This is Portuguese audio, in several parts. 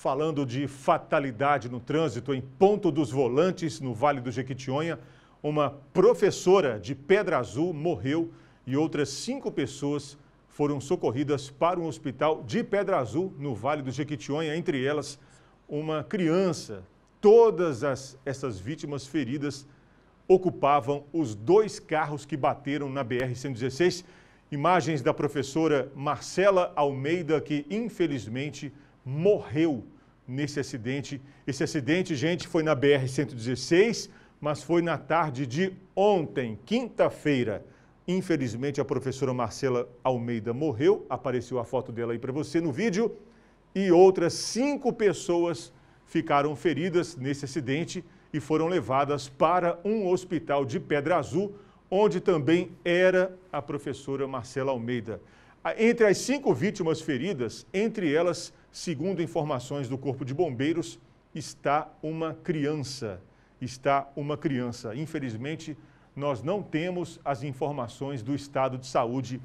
Falando de fatalidade no trânsito em Ponto dos Volantes, no Vale do Jequitinhonha, uma professora de Pedra Azul morreu e outras cinco pessoas foram socorridas para um hospital de Pedra Azul, no Vale do Jequitinhonha, entre elas uma criança. Todas as, essas vítimas feridas ocupavam os dois carros que bateram na BR-116. Imagens da professora Marcela Almeida, que infelizmente morreu nesse acidente. Esse acidente, gente, foi na BR-116, mas foi na tarde de ontem, quinta-feira. Infelizmente, a professora Marcela Almeida morreu, apareceu a foto dela aí para você no vídeo, e outras cinco pessoas ficaram feridas nesse acidente e foram levadas para um hospital de Pedra Azul, onde também era a professora Marcela Almeida. Entre as cinco vítimas feridas, entre elas Segundo informações do Corpo de Bombeiros, está uma criança. Está uma criança. Infelizmente, nós não temos as informações do estado de saúde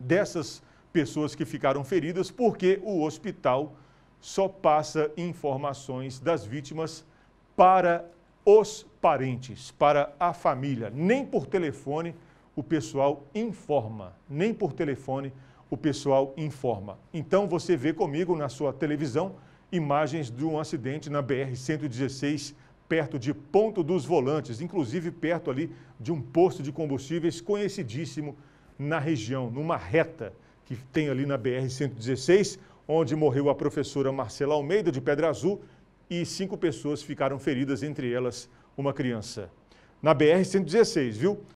dessas pessoas que ficaram feridas, porque o hospital só passa informações das vítimas para os parentes, para a família. Nem por telefone o pessoal informa, nem por telefone o pessoal informa. Então você vê comigo na sua televisão imagens de um acidente na BR-116, perto de Ponto dos Volantes, inclusive perto ali de um posto de combustíveis conhecidíssimo na região, numa reta que tem ali na BR-116, onde morreu a professora Marcela Almeida, de Pedra Azul, e cinco pessoas ficaram feridas, entre elas uma criança. Na BR-116, viu?